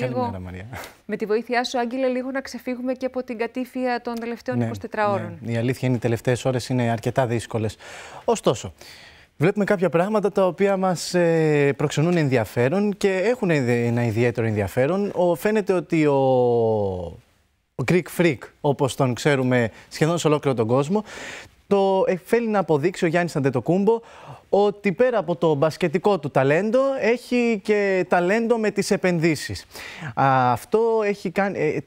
Λίγο, Μαρία. Με τη βοήθειά σου, Άγγελε, λίγο να ξεφύγουμε και από την κατήφια των τελευταίων ναι, 24 ώρων. Ναι. Η αλήθεια είναι οι τελευταίες ώρες είναι αρκετά δύσκολες. Ωστόσο, βλέπουμε κάποια πράγματα τα οποία μας ε, προξενούν ενδιαφέρον και έχουν ε, ένα ιδιαίτερο ενδιαφέρον. φαίνεται ότι ο ο Greek Freak, όπως τον ξέρουμε σχεδόν σε ολόκληρο τον κόσμο, το θέλει να αποδείξει ο Γιάννης Αντετοκούμπο ότι πέρα από το μπασκετικό του ταλέντο έχει και ταλέντο με τις επενδύσεις. Αυτό έχει κάνει,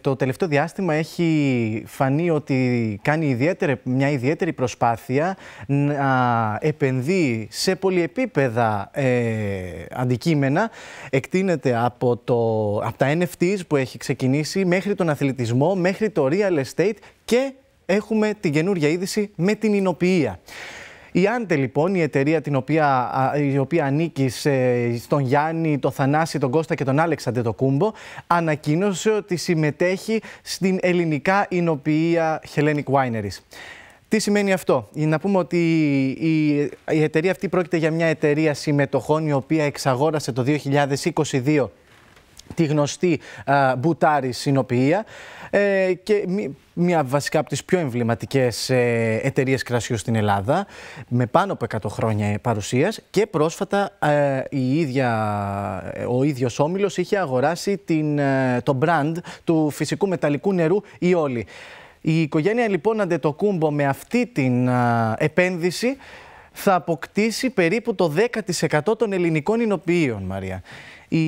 το τελευταίο διάστημα έχει φανεί ότι κάνει ιδιαίτερη, μια ιδιαίτερη προσπάθεια να επενδύει σε πολυεπίπεδα ε, αντικείμενα. Εκτείνεται από, το, από τα NFTs που έχει ξεκινήσει μέχρι τον αθλητισμό, μέχρι το real estate και έχουμε την καινούργια είδηση με την εινοποιία. Η Άντε λοιπόν, η εταιρεία την οποία, η οποία ανήκει σε, στον Γιάννη, τον Θανάση, τον Κώστα και τον το κούμπο, ανακοίνωσε ότι συμμετέχει στην ελληνικά εινοποιία Hellenic Wineries. Τι σημαίνει αυτό. Να πούμε ότι η, η εταιρεία αυτή πρόκειται για μια εταιρεία συμμετοχών η οποία εξαγόρασε το 2022 τη γνωστή α, μπουτάρη συνοποιία ε, και μια βασικά από τις πιο εμβληματικές ε, εταιρείες κρασιού στην Ελλάδα με πάνω από 100 χρόνια παρουσίας και πρόσφατα ε, η ίδια, ο ίδιος Όμιλος είχε αγοράσει την, ε, το brand του φυσικού μεταλλικού νερού η Όλη. Η οικογένεια λοιπόν αντετοκούμπο με αυτή την επένδυση θα αποκτήσει περίπου το 10% των ελληνικών εινοποιείων, Μαρία.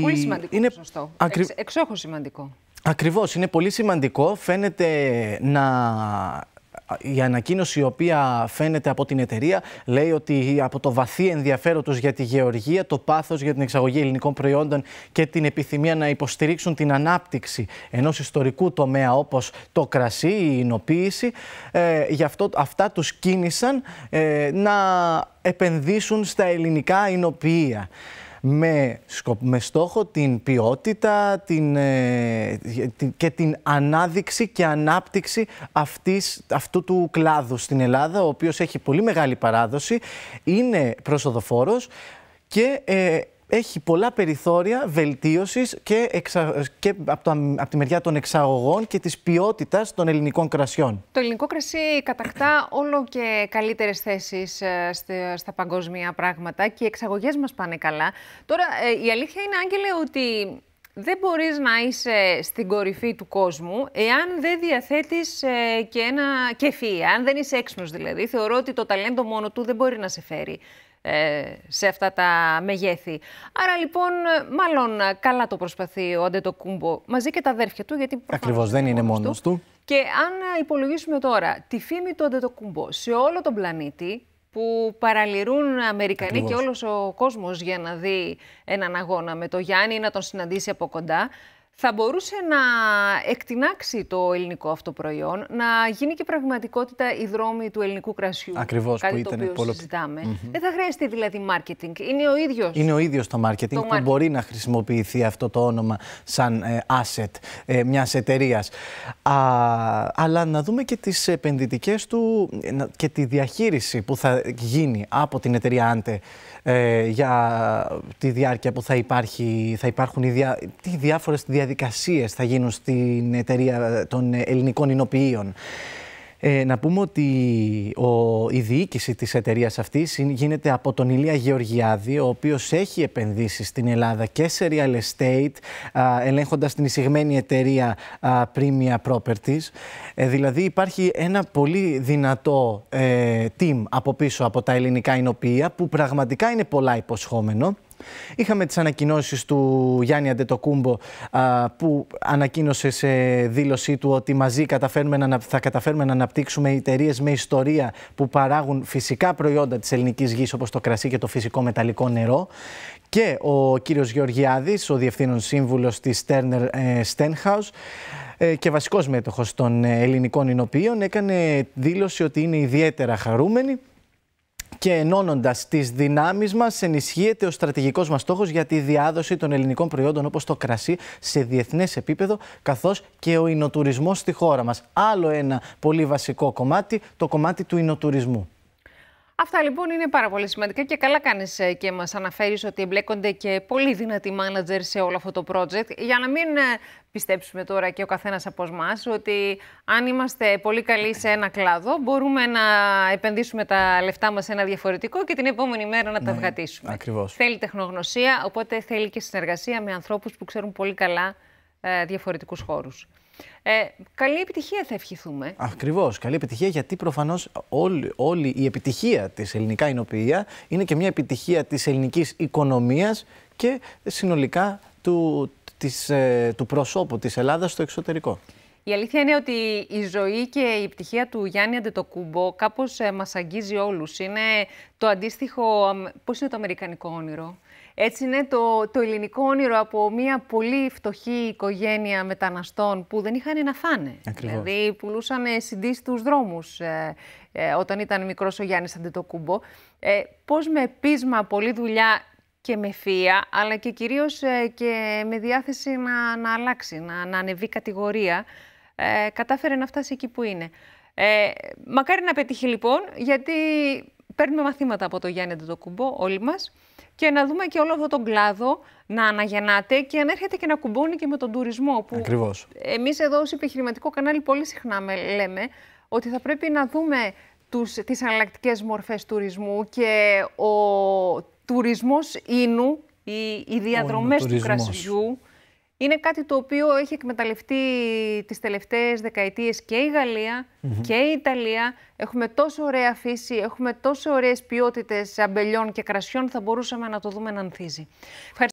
Πολύ σημαντικό είναι... ποσοστό. Ακρι... εξόχως σημαντικό. Ακριβώς, είναι πολύ σημαντικό. Φαίνεται να η ανακοίνωση η οποία φαίνεται από την εταιρεία λέει ότι από το βαθύ ενδιαφέρον τους για τη γεωργία, το πάθος για την εξαγωγή ελληνικών προϊόντων και την επιθυμία να υποστηρίξουν την ανάπτυξη ενός ιστορικού τομέα όπως το κρασί, η εινοποίηση, ε, γι' αυτό αυτά τους κίνησαν ε, να επενδύσουν στα ελληνικά εινοποιεία με, με στόχο την ποιότητα ε, την, και την ανάδειξη και ανάπτυξη αυτού του κλάδου στην Ελλάδα, ο οποίος έχει πολύ μεγάλη παράδοση, είναι προσοδοφόρος και ε, έχει πολλά περιθώρια βελτίωσης και, και από, τη μεριά των εξαγωγών και της ποιότητας των ελληνικών κρασιών. Το ελληνικό κρασί κατακτά όλο και καλύτερες θέσεις ε, στα παγκόσμια πράγματα και οι εξαγωγές μας πάνε καλά. Τώρα ε, η αλήθεια είναι, Άγγελε, ότι δεν μπορείς να είσαι στην κορυφή του κόσμου εάν δεν διαθέτεις ε, και ένα κεφί, αν δεν είσαι έξυπνος δηλαδή. Θεωρώ ότι το ταλέντο μόνο του δεν μπορεί να σε φέρει ε, σε αυτά τα μεγέθη. Άρα λοιπόν, μάλλον ε, καλά το προσπαθεί ο Αντετοκούμπο μαζί και τα αδέρφια του, γιατί Ακριβώς, δεν είναι μόνος, του. Και αν υπολογίσουμε τώρα τη φήμη του Αντετοκούμπο σε όλο τον πλανήτη, που παραλυρούν Αμερικανοί και όλος ο κόσμος για να δει έναν αγώνα με τον Γιάννη ή να τον συναντήσει από κοντά θα μπορούσε να εκτινάξει το ελληνικό αυτό προϊόν, να γίνει και πραγματικότητα η δρόμη του ελληνικού κρασιού. Ακριβώς, που ήταν το οποίο συζητάμε. Mm Δεν θα χρειαστεί δηλαδή marketing. Είναι ο ίδιος. Είναι ο ίδιος το marketing που μπορεί να χρησιμοποιηθεί αυτό το όνομα σαν ε, asset ε, μιας εταιρείας. Αλλά να δούμε και τις επενδυτικές του και τη διαχείριση που θα γίνει από την εταιρεία Άντε για τη διάρκεια που θα, υπάρχει, θα υπάρχουν οι διά, διάφορε θα γίνουν στην εταιρεία των ελληνικών εινοποιείων. Ε, να πούμε ότι ο, η διοίκηση της εταιρείας αυτής γίνεται από τον Ηλία Γεωργιάδη, ο οποίος έχει επενδύσει στην Ελλάδα και σε real estate, α, ελέγχοντας την εισηγμένη εταιρεία α, Properties. Ε, δηλαδή υπάρχει ένα πολύ δυνατό ε, team από πίσω από τα ελληνικά εινοποιεία, που πραγματικά είναι πολλά υποσχόμενο. Είχαμε τις ανακοινώσεις του Γιάννη Αντετοκούμπο που ανακοίνωσε σε δήλωσή του ότι μαζί να, θα καταφέρουμε να αναπτύξουμε εταιρείες με ιστορία που παράγουν φυσικά προϊόντα της ελληνικής γης όπως το κρασί και το φυσικό μεταλλικό νερό. Και ο κύριος Γεωργιάδης, ο Διευθύνων Σύμβουλος της Turner ε, Stenhouse, ε, και βασικός μέτοχος των ε, ελληνικών εινοποιείων έκανε δήλωση ότι είναι ιδιαίτερα χαρούμενοι και ενώνοντας τις δυνάμεις μας, ενισχύεται ο στρατηγικός μας στόχος για τη διάδοση των ελληνικών προϊόντων όπως το κρασί σε διεθνές επίπεδο, καθώς και ο εινοτουρισμό στη χώρα μας. Άλλο ένα πολύ βασικό κομμάτι, το κομμάτι του εινοτουρισμού. Αυτά λοιπόν είναι πάρα πολύ σημαντικά και καλά κάνεις ε, και μας αναφέρεις ότι εμπλέκονται και πολύ δυνατοί μάνατζερ σε όλο αυτό το project. Για να μην ε, πιστέψουμε τώρα και ο καθένας από εμά ότι αν είμαστε πολύ καλοί σε ένα κλάδο, μπορούμε να επενδύσουμε τα λεφτά μας σε ένα διαφορετικό και την επόμενη μέρα να τα ναι, βγατήσουμε. Ακριβώς. Θέλει τεχνογνωσία, οπότε θέλει και συνεργασία με ανθρώπους που ξέρουν πολύ καλά ε, διαφορετικούς χώρους. Ε, καλή επιτυχία θα ευχηθούμε. Ακριβώς. Καλή επιτυχία γιατί προφανώς όλη, όλη η επιτυχία της ελληνικά εινοποιία είναι και μια επιτυχία της ελληνικής οικονομίας και συνολικά του, ε, του προσώπου της Ελλάδας στο εξωτερικό. Η αλήθεια είναι ότι η ζωή και η πτυχία του Γιάννη Αντετοκούμπο κάπως ε, μας αγγίζει όλους. Είναι το αντίστοιχο, πώς είναι το αμερικανικό όνειρο. Έτσι είναι το, το ελληνικό όνειρο από μια πολύ φτωχή οικογένεια μεταναστών που δεν είχαν να φάνε. Δηλαδή πουλούσαν συντής στους δρόμους ε, ε, όταν ήταν μικρός ο Γιάννης Αντετοκούμπο. Ε, πώς με πείσμα, πολλή δουλειά και με φία, αλλά και κυρίως και με διάθεση να, να αλλάξει, να, να ανεβεί κατηγορία ε, κατάφερε να φτάσει εκεί που είναι. Ε, μακάρι να πετύχει λοιπόν, γιατί παίρνουμε μαθήματα από το Γιάννη Αντετοκουμπό όλοι μας και να δούμε και όλο αυτό τον κλάδο να αναγεννάται και να έρχεται και να κουμπώνει και με τον τουρισμό. Που Ακριβώς. Εμείς εδώ ως επιχειρηματικό κανάλι πολύ συχνά με, λέμε ότι θα πρέπει να δούμε τους, τις αναλλακτικές μορφές τουρισμού και ο τουρισμός ίνου, οι, οι διαδρομές του κρασιού είναι κάτι το οποίο έχει εκμεταλλευτεί τις τελευταίες δεκαετίες και η γαλλια και η Ιταλία. Έχουμε τόσο ωραία φύση, έχουμε τόσο ωραίες ποιότητες αμπελιών και κρασιών, θα μπορούσαμε να το δούμε να ανθίζει.